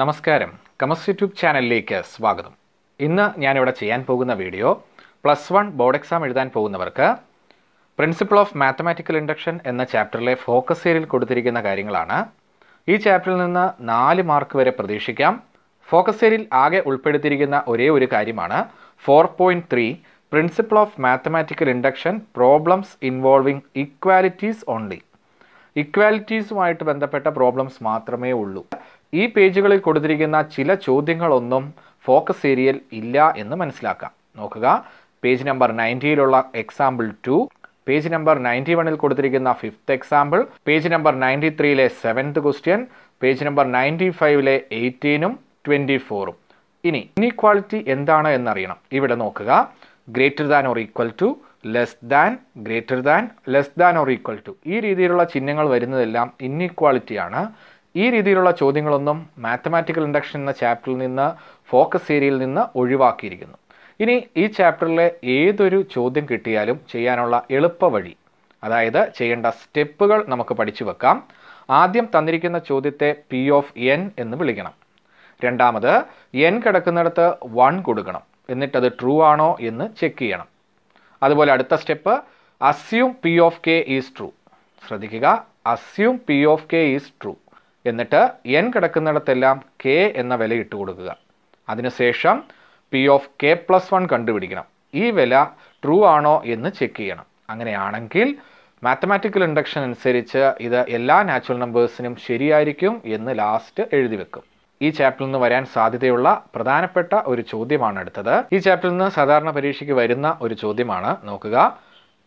നമസ്കാരം കമസ് യൂട്യൂബ് ചാനലിലേക്ക് സ്വാഗതം ഇന്ന് ഞാനിവിടെ ചെയ്യാൻ പോകുന്ന video plus one board exam എഴുതാൻ പോകുന്നവർക്ക് പ്രിൻസിപ്പിൾ ഓഫ് മാത്തമാറ്റിക്കൽ ഇൻഡക്ഷൻ എന്ന ചാപ്റ്ററിലെ ഫോക്കസ് ഏരിയയിൽ കൊടുത്തിരിക്കുന്ന കാര്യങ്ങളാണ് ഈ ചാപ്റ്ററിൽ നിന്ന് നാല് മാർക്ക് വരെ പ്രതീക്ഷിക്കാം ഫോക്കസ് ഏരിയയിൽ ആകെ ഉൾപ്പെടുത്തിയിരിക്കുന്ന ഒരേ ഒരു കാര്യമാണ് four point three principle of mathematical induction problems involving equalities only ഇക്വാലിറ്റീസുമായിട്ട് ബന്ധപ്പെട്ട പ്രോബ്ലംസ് മാത്രമേ ഉള്ളൂ ഈ പേജുകളിൽ കൊടുത്തിരിക്കുന്ന ചില ചോദ്യങ്ങളൊന്നും ഫോക്കസ് ഏരിയയിൽ ഇല്ല എന്ന് മനസ്സിലാക്കാം നോക്കുക പേജ് നമ്പർ നയൻറ്റിയിലുള്ള example two page number ninety വണ്ണിൽ കൊടുത്തിരിക്കുന്ന fifth example page number ninety ത്രീയിലെ seventh question page number ninety ഫൈവിലെ എയ്റ്റീനും ട്വൻറ്റി ഫോറും ഇനി ഇനീക്വാളിറ്റി എന്താണ് എന്നറിയണം ഇവിടെ നോക്കുക greater than or equal to less than greater than less than or equal to ഈ രീതിയിലുള്ള ചിഹ്നങ്ങൾ വരുന്നതെല്ലാം ഇന്നീക്വാളിറ്റിയാണ് ഈ രീതിയിലുള്ള ചോദ്യങ്ങളൊന്നും മാത്തമാറ്റിക്കൽ ഇൻഡക്ഷൻ എന്ന ചാപ്റ്ററിൽ നിന്ന് ഫോക്കസ് ഏരിയയിൽ നിന്ന് ഒഴിവാക്കിയിരിക്കുന്നു ഇനി ഈ ചാപ്റ്ററിലെ ഏതൊരു ചോദ്യം കിട്ടിയാലും ചെയ്യാനുള്ള എളുപ്പവഴി അതായത് ചെയ്യേണ്ട സ്റ്റെപ്പുകൾ നമുക്ക് പഠിച്ചു വെക്കാം ആദ്യം തന്നിരിക്കുന്ന ചോദ്യത്തെ പി ഓഫ് എൻ എന്ന് വിളിക്കണം രണ്ടാമത് എൻ കിടക്കുന്നിടത്ത് വൺ കൊടുക്കണം എന്നിട്ടത് ട്രൂ ആണോ എന്ന് ചെക്ക് ചെയ്യണം അതുപോലെ അടുത്ത step assume P of K is true ശ്രദ്ധിക്കുക assume P of K is true എന്നിട്ട് എൻ കിടക്കുന്നിടത്തെല്ലാം കെ എന്ന വില ഇട്ട് കൊടുക്കുക അതിനുശേഷം P of K plus one കണ്ടുപിടിക്കണം ഈ വില ട്രൂ ആണോ എന്ന് ചെക്ക് ചെയ്യണം അങ്ങനെയാണെങ്കിൽ മാത്തമാറ്റിക്കൽ ഇൻഡക്ഷൻ അനുസരിച്ച് ഇത് എല്ലാ നാച്ചുറൽ നമ്പേഴ്സിനും ശരിയായിരിക്കും എന്ന് ലാസ്റ്റ് എഴുതി വെക്കും ഈ ചാപ്റ്ററിൽ നിന്ന് വരാൻ സാധ്യതയുള്ള പ്രധാനപ്പെട്ട ഒരു ചോദ്യമാണ് അടുത്തത് ഈ ചാപ്റ്ററിൽ നിന്ന് സാധാരണ പരീക്ഷയ്ക്ക് വരുന്ന ഒരു ചോദ്യമാണ് നോക്കുക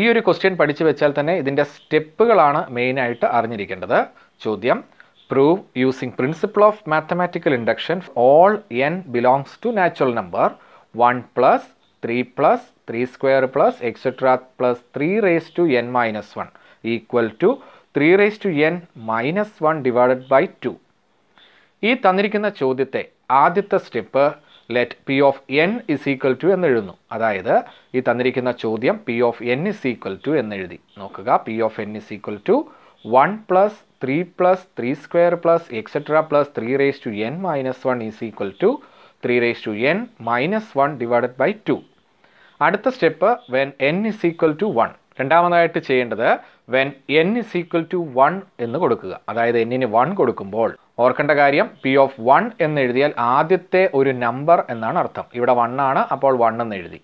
ഈ ഒരു ക്വസ്റ്റ്യൻ പഠിച്ചു വെച്ചാൽ തന്നെ ഇതിൻ്റെ സ്റ്റെപ്പുകളാണ് മെയിനായിട്ട് അറിഞ്ഞിരിക്കേണ്ടത് ചോദ്യം prove using principle of mathematical induction all n belongs to natural number 1 plus 3 plus 3 square plus etc plus 3 raised to n minus 1 equal to 3 raised to n minus one divided by two ഈ തന്നിരിക്കുന്ന ചോദ്യത്തെ ആദ്യത്തെ step let P of N is equal to എന്നെഴുതുന്നു അതായത് ഈ തന്നിരിക്കുന്ന ചോദ്യം P of N is equal to എന്നെഴുതി നോക്കുക P of N is equal to one plus three plus three square plus etcetera plus three raise to N minus one is equal to three raise to N minus one divided by two അടുത്ത step when N is equal to one രണ്ടാമതായിട്ട് ചെയ്യേണ്ടത് when N is equal to one എന്ന് കൊടുക്കുക അതായത് എന്നിന് one കൊടുക്കുമ്പോൾ ഓർക്കേണ്ട കാര്യം പി ഓഫ് വൺ എന്ന് എഴുതിയാൽ ആദ്യത്തെ ഒരു നമ്പർ എന്നാണ് അർത്ഥം ഇവിടെ വൺ ആണ് അപ്പോൾ വൺ എന്ന് എഴുതി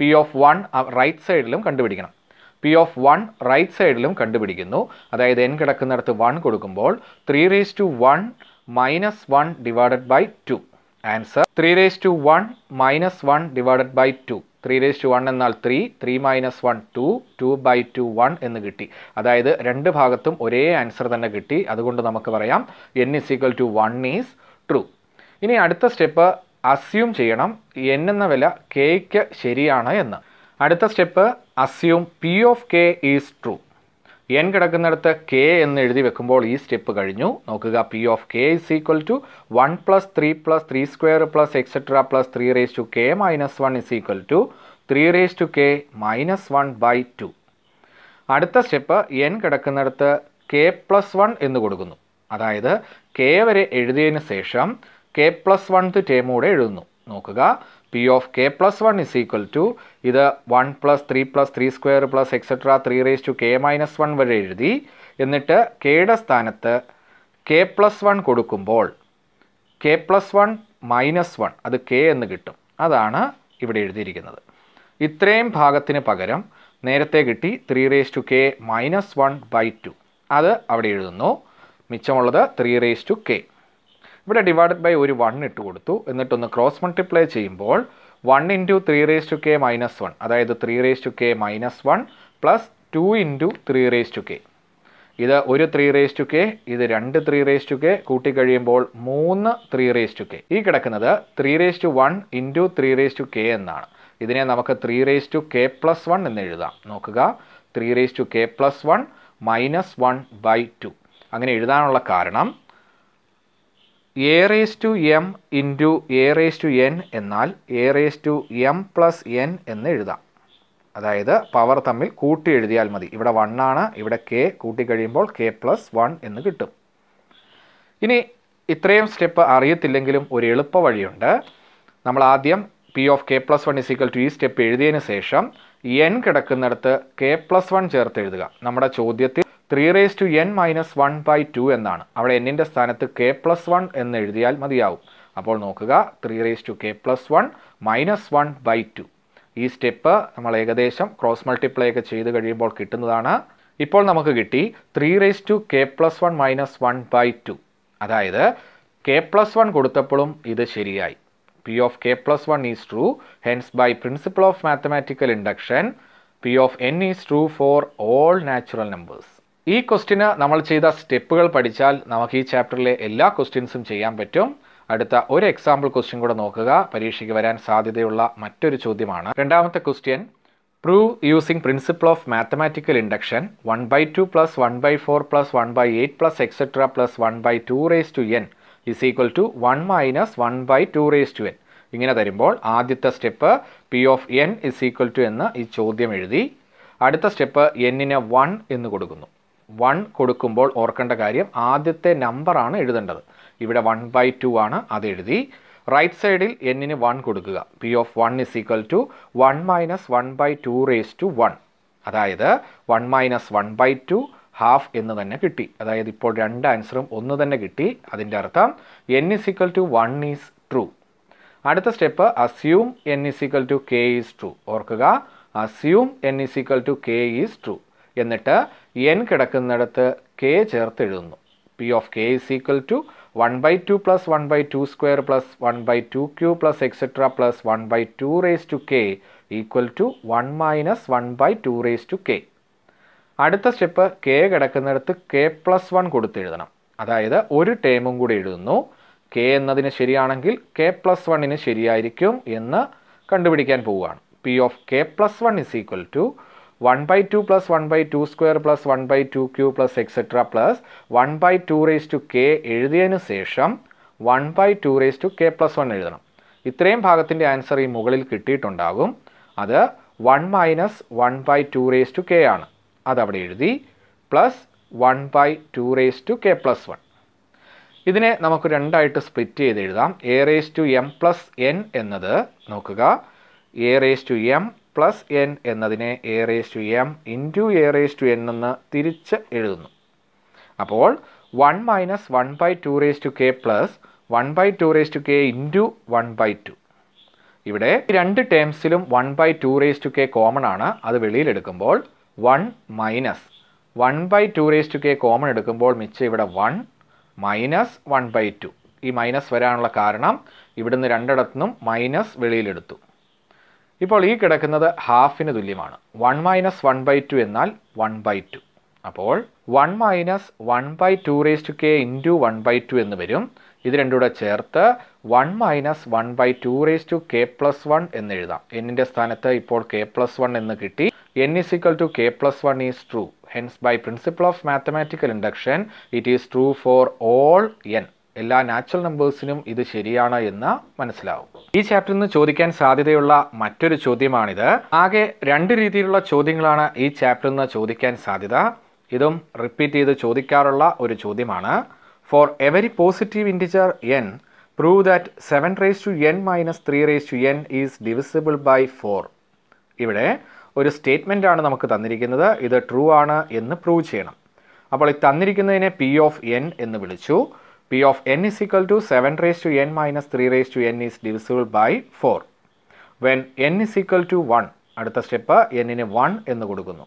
പി ഓഫ് വൺ റൈറ്റ് സൈഡിലും കണ്ടുപിടിക്കണം പി ഓഫ് വൺ റൈറ്റ് സൈഡിലും കണ്ടുപിടിക്കുന്നു അതായത് എൻ കിടക്കുന്നിടത്ത് വൺ കൊടുക്കുമ്പോൾ three raise to one minus one divided by two answer three raise to one minus one divided by two three raise to one എന്നാൽ three three minus one two two by two one എന്ന് കിട്ടി അതായത് രണ്ട് ഭാഗത്തും ഒരേ answer തന്നെ കിട്ടി അതുകൊണ്ട് നമുക്ക് പറയാം N is equal to one is true ഇനി അടുത്ത സ്റ്റെപ്പ് അസ്യൂം ചെയ്യണം എൻ എന്ന വില കെയ്ക്ക് ശരിയാണ് എന്ന് അടുത്ത step assume P of K is true N കിടക്കുന്നിടത്ത് കെ എന്ന് എഴുതി വെക്കുമ്പോൾ ഈ സ്റ്റെപ്പ് കഴിഞ്ഞു നോക്കുക P of K is equal to one plus three plus three square plus etcetera plus three raise to K minus one is equal to three raise to K minus one by two അടുത്ത step N കിടക്കുന്നിടത്ത് K plus one എന്ന് കൊടുക്കുന്നു അതായത് K വരെ എഴുതിയതിന് ശേഷം K plus one two ടേമൂടെ എഴുതുന്നു നോക്കുക P of K plus one is equal to ഇത് one plus three plus three square plus etcetera three raise to K minus one വരെ എഴുതി എന്നിട്ട് കെയുടെ സ്ഥാനത്ത് കെ പ്ലസ് വൺ കൊടുക്കുമ്പോൾ K plus one minus one അത് കെ എന്ന് കിട്ടും അതാണ് ഇവിടെ എഴുതിയിരിക്കുന്നത് ഇത്രയും ഭാഗത്തിന് പകരം നേരത്തെ കിട്ടി three raise to K minus one by two അത് അവിടെ എഴുതുന്നു മിച്ചമുള്ളത് ത്രീ റേസ് ടു കെ ഇവിടെ ഡിവൈഡഡ് ബൈ ഒരു വൺ ഇട്ട് കൊടുത്തു എന്നിട്ടൊന്ന് ക്രോസ് മൾട്ടിപ്ലൈ ചെയ്യുമ്പോൾ one into three raise to K minus one അതായത് three raise to K minus one plus two into three raise to K ഇത് ഒരു ത്രീ റേസ് ടു കെ ഇത് രണ്ട് ത്രീ റേസ് ടു കെ കൂട്ടിക്കഴിയുമ്പോൾ മൂന്ന് three raise to K ഈ കിടക്കുന്നത് three raise to one into three raise to K എന്നാണ് ഇതിനെ നമുക്ക് three raise to K plus one എന്ന് എഴുതാം നോക്കുക three raise to K plus one minus one by two അങ്ങനെ എഴുതാനുള്ള കാരണം A raise to M into A raise to N എന്നാൽ A raise to M plus N എന്ന് എഴുതാം അതായത് പവർ തമ്മിൽ കൂട്ടി എഴുതിയാൽ മതി ഇവിടെ വൺ ആണ് ഇവിടെ കെ കൂട്ടിക്കഴിയുമ്പോൾ കെ പ്ലസ് വൺ എന്ന് കിട്ടും ഇനി ഇത്രയും സ്റ്റെപ്പ് അറിയത്തില്ലെങ്കിലും ഒരു എളുപ്പ വഴിയുണ്ട് നമ്മൾ ആദ്യം P of K plus one equal to ഈ സ്റ്റെപ്പ് എഴുതിയതിന് ശേഷം എൻ കിടക്കുന്നിടത്ത് കെ പ്ലസ് വൺ ചേർത്ത് എഴുതുക നമ്മുടെ ചോദ്യത്തിൽ three raise to N minus one by two എന്നാണ് അവിടെ എന്നിൻ്റെ സ്ഥാനത്ത് കെ പ്ലസ് വൺ എന്ന് എഴുതിയാൽ മതിയാവും അപ്പോൾ നോക്കുക three raise to K plus one minus one by two ഈ സ്റ്റെപ്പ് നമ്മൾ ഏകദേശം ക്രോസ് മൾട്ടിപ്ലൈ ഒക്കെ ചെയ്ത് കഴിയുമ്പോൾ കിട്ടുന്നതാണ് ഇപ്പോൾ നമുക്ക് കിട്ടി three raise to K plus one minus one by two അതായത് കെ പ്ലസ് വൺ കൊടുത്തപ്പോഴും ഇത് ശരിയായി P of K plus one is true hence by principle of mathematical induction P of N is true for all natural numbers ഈ ക്വസ്റ്റിന് നമ്മൾ ചെയ്ത സ്റ്റെപ്പുകൾ പഠിച്ചാൽ നമുക്ക് ഈ ചാപ്റ്ററിലെ എല്ലാ ക്വസ്റ്റ്യൻസും ചെയ്യാൻ പറ്റും അടുത്ത ഒരു എക്സാമ്പിൾ ക്വസ്റ്റ്യൻ കൂടെ നോക്കുക പരീക്ഷയ്ക്ക് വരാൻ സാധ്യതയുള്ള മറ്റൊരു ചോദ്യമാണ് രണ്ടാമത്തെ question prove using principle of mathematical induction one by two plus one by four plus one by eight plus etcetera plus one by two raise to N is equal to one minus one by two raise to N ഇങ്ങനെ തരുമ്പോൾ ആദ്യത്തെ step P of N is equal to എന്ന് ഈ ചോദ്യം എഴുതി അടുത്ത step എന്നിന് one എന്ന് കൊടുക്കുന്നു വൺ കൊടുക്കുമ്പോൾ ഓർക്കേണ്ട കാര്യം ആദ്യത്തെ നമ്പറാണ് എഴുതേണ്ടത് ഇവിടെ വൺ ബൈ ടു ആണ് അത് എഴുതി റൈറ്റ് സൈഡിൽ എന്നിന് വൺ കൊടുക്കുക P of one is equal to one minus one by two raise to one അതായത് one minus one by two half എന്ന് തന്നെ കിട്ടി അതായത് ഇപ്പോൾ രണ്ട് ആൻസറും ഒന്ന് തന്നെ കിട്ടി അതിൻ്റെ അർത്ഥം N is equal to one is true അടുത്ത step assume N is equal to K is true ഓർക്കുക assume N is equal to K is true എന്നിട്ട് എൻ കിടക്കുന്നിടത്ത് കെ ചേർത്തെഴുതുന്നു P of K is equal to one by two plus one by two square plus one by two cube plus etcetera plus one by two raise to K equal to one minus one by two raise to K അടുത്ത step K കിടക്കുന്നിടത്ത് K plus one കൊടുത്തെഴുതണം അതായത് ഒരു ടേമും കൂടി എഴുതുന്നു K എന്നതിന് ശരിയാണെങ്കിൽ K plus വണ്ണിന് ശരിയായിരിക്കും എന്ന് കണ്ടുപിടിക്കാൻ പോവുകയാണ് P of K plus one is equal to one by two plus one by two square plus one by two cube plus etcetera plus one by two raise to K എഴുതിയതിന് ശേഷം one by two raise to K plus one എഴുതണം ഇത്രയും ഭാഗത്തിൻ്റെ answer ഈ മുകളിൽ കിട്ടിയിട്ടുണ്ടാകും അത് one minus one by two raise to K ആണ് അതവിടെ എഴുതി plus one by two raise to K plus one ഇതിനെ നമുക്ക് രണ്ടായിട്ട് സ്പ്ലിറ്റ് ചെയ്ത് എഴുതാം A raise to M plus N എന്നത് നോക്കുക A raise to M plus N എന്നതിനെ A raise to M into A raise to N എന്ന് തിരിച്ച് എഴുതുന്നു അപ്പോൾ one minus one by two raise to K plus one by two raise to K into one by two ഇവിടെ രണ്ട് ടേംസിലും one by two raise to K common ആണ് അത് വെളിയിലെടുക്കുമ്പോൾ one minus one by two raise to K common എടുക്കുമ്പോൾ മിച്ചം ഇവിടെ one minus one by two ഈ മൈനസ് വരാനുള്ള കാരണം ഇവിടുന്ന് രണ്ടിടത്തുനിന്നും മൈനസ് വെളിയിലെടുത്തു ഇപ്പോൾ ഈ കിടക്കുന്നത് ഹാഫിന് തുല്യമാണ് one minus one by two എന്നാൽ വൺ ബൈ ടു അപ്പോൾ one minus one by two raise to K into one by two എന്ന് വരും ഇത് രണ്ടുകൂടെ ചേർത്ത് one minus one by two raise to K plus one എന്ന് എഴുതാം എന്നിൻ്റെ സ്ഥാനത്ത് ഇപ്പോൾ കെ പ്ലസ് വൺ എന്ന് കിട്ടി N is equal to K plus one is true hence by principle of mathematical induction it is true for all N എല്ലാ natural നമ്പേഴ്സിനും ഇത് ശരിയാണ് എന്ന് മനസ്സിലാവും ഈ ചാപ്റ്ററിൽ നിന്ന് ചോദിക്കാൻ സാധ്യതയുള്ള മറ്റൊരു ചോദ്യമാണിത് ആകെ രണ്ട് രീതിയിലുള്ള ചോദ്യങ്ങളാണ് ഈ ചാപ്റ്ററിൽ നിന്ന് ചോദിക്കാൻ സാധ്യത ഇതും റിപ്പീറ്റ് ചെയ്ത് ചോദിക്കാറുള്ള ഒരു ചോദ്യമാണ് for every positive integer N prove that seven raise to N minus three raise to N is divisible by four ഇവിടെ ഒരു സ്റ്റേറ്റ്മെൻ്റ് ആണ് നമുക്ക് തന്നിരിക്കുന്നത് ഇത് ട്രൂ ആണ് എന്ന് പ്രൂവ് ചെയ്യണം അപ്പോൾ ഈ തന്നിരിക്കുന്നതിനെ പി ഓഫ് എൻ എന്ന് വിളിച്ചു P of N is equal to seven raise to N minus three raise to N is divisible by four when N is equal to one അടുത്ത സ്റ്റെപ്പ് എന്നിന് one എന്ന് കൊടുക്കുന്നു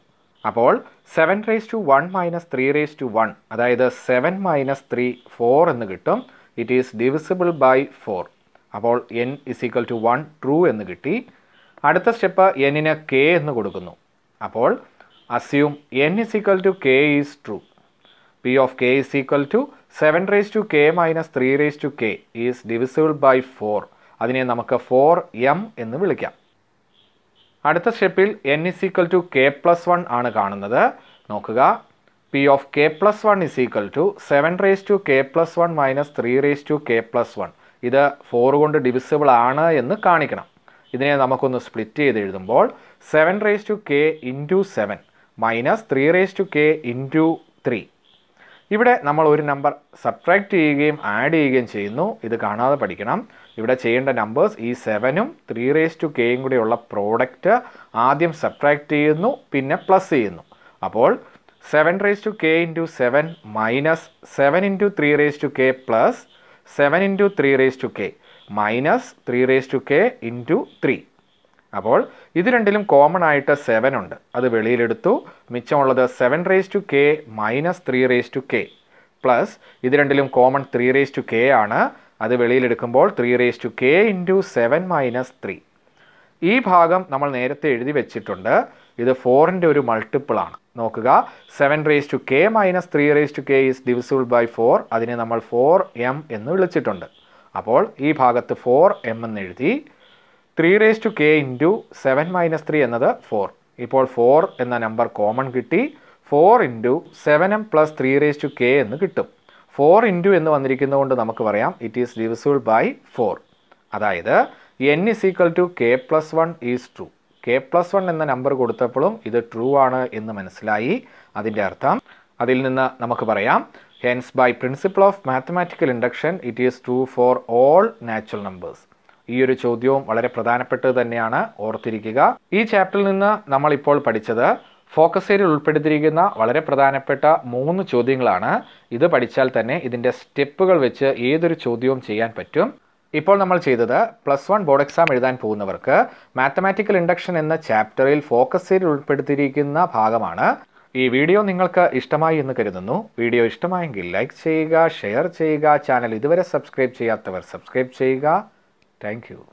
അപ്പോൾ seven raise to one minus three raise to one അതായത് seven minus three four എന്ന് കിട്ടും it is divisible by four അപ്പോൾ N is equal to one true എന്ന് കിട്ടി അടുത്ത സ്റ്റെപ്പ് എന്നിന് കെ എന്ന് കൊടുക്കുന്നു അപ്പോൾ assume N is equal to K is true P of K is equal to seven raise to K minus three raise to K is divisible by four അതിനെ നമുക്ക് four M എന്ന് വിളിക്കാം അടുത്ത സ്റ്റെപ്പിൽ N is equal to K plus one ആണ് കാണുന്നത് നോക്കുക P of K plus one is equal to seven raise to K plus one minus three raise to K plus one ഇത് ഫോർ കൊണ്ട് divisible ആണ് എന്ന് കാണിക്കണം ഇതിനെ നമുക്കൊന്ന് സ്പ്ലിറ്റ് ചെയ്ത് എഴുതുമ്പോൾ seven raise to K into seven minus three raise to K into three ഇവിടെ നമ്മൾ ഒരു നമ്പർ സബ്ട്രാക്ട് ചെയ്യുകയും ആഡ് ചെയ്യുകയും ചെയ്യുന്നു ഇത് കാണാതെ പഠിക്കണം ഇവിടെ ചെയ്യേണ്ട നമ്പേഴ്സ് ഈ സെവനും ത്രീ റേസ് ടു കെയും കൂടെയുള്ള പ്രോഡക്റ്റ് ആദ്യം സബ്ട്രാക്ട് ചെയ്യുന്നു പിന്നെ പ്ലസ് ചെയ്യുന്നു അപ്പോൾ seven raise to K into seven minus seven into three raise to K plus seven into three raise to K minus three raise to K into three അപ്പോൾ ഇത് രണ്ടിലും കോമൺ ആയിട്ട് seven ഉണ്ട് അത് വെളിയിലെടുത്തു മിച്ചമുള്ളത് seven raise to K minus three raise to K plus ഇത് രണ്ടിലും common three raise to K ആണ് അത് വെളിയിലെടുക്കുമ്പോൾ three raise to K into seven minus three ഈ ഭാഗം നമ്മൾ നേരത്തെ എഴുതി വെച്ചിട്ടുണ്ട് ഇത് ഫോറിൻ്റെ ഒരു മൾട്ടിപ്പിൾ ആണ് നോക്കുക seven raise to K minus three raise to K is divisible by four അതിനെ നമ്മൾ ഫോർ എം എന്ന് വിളിച്ചിട്ടുണ്ട് അപ്പോൾ ഈ ഭാഗത്ത് ഫോർ എം എന്ന് എഴുതി three raise to K into seven minus three എന്നത് ഫോർ ഇപ്പോൾ ഫോർ എന്ന നമ്പർ കോമൺ കിട്ടി four into seven M plus three raise to K എന്ന് കിട്ടും ഫോർ ഇൻറ്റു എന്ന് വന്നിരിക്കുന്നതുകൊണ്ട് നമുക്ക് പറയാം it is divisible by four അതായത് N is equal to K plus one is true K plus one എന്ന നമ്പർ കൊടുത്തപ്പോഴും ഇത് ട്രൂ ആണ് എന്ന് മനസ്സിലായി അതിൻ്റെ അർത്ഥം അതിൽ നിന്ന് നമുക്ക് പറയാം hence by principle of mathematical induction it is true for all natural numbers ഈ ഒരു ചോദ്യവും വളരെ പ്രധാനപ്പെട്ടത് തന്നെയാണ് ഓർത്തിരിക്കുക ഈ ചാപ്റ്ററിൽ നിന്ന് നമ്മൾ ഇപ്പോൾ പഠിച്ചത് ഫോക്കസ് ഏരിയ ഉൾപ്പെടുത്തിയിരിക്കുന്ന വളരെ പ്രധാനപ്പെട്ട മൂന്ന് ചോദ്യങ്ങളാണ് ഇത് പഠിച്ചാൽ തന്നെ ഇതിൻ്റെ സ്റ്റെപ്പുകൾ വെച്ച് ഏതൊരു ചോദ്യവും ചെയ്യാൻ പറ്റും ഇപ്പോൾ നമ്മൾ ചെയ്തത് പ്ലസ് വൺ ബോർഡ് എക്സാം എഴുതാൻ പോകുന്നവർക്ക് മാത്തമാറ്റിക്കൽ ഇൻഡക്ഷൻ എന്ന ചാപ്റ്ററിൽ ഫോക്കസ് ഏരിയ ഉൾപ്പെടുത്തിയിരിക്കുന്ന ഭാഗമാണ് ഈ വീഡിയോ നിങ്ങൾക്ക് ഇഷ്ടമായി എന്ന് കരുതുന്നു വീഡിയോ ഇഷ്ടമായെങ്കിൽ ലൈക്ക് ചെയ്യുക ഷെയർ ചെയ്യുക ചാനൽ ഇതുവരെ സബ്സ്ക്രൈബ് ചെയ്യാത്തവർ സബ്സ്ക്രൈബ് ചെയ്യുക Thank you.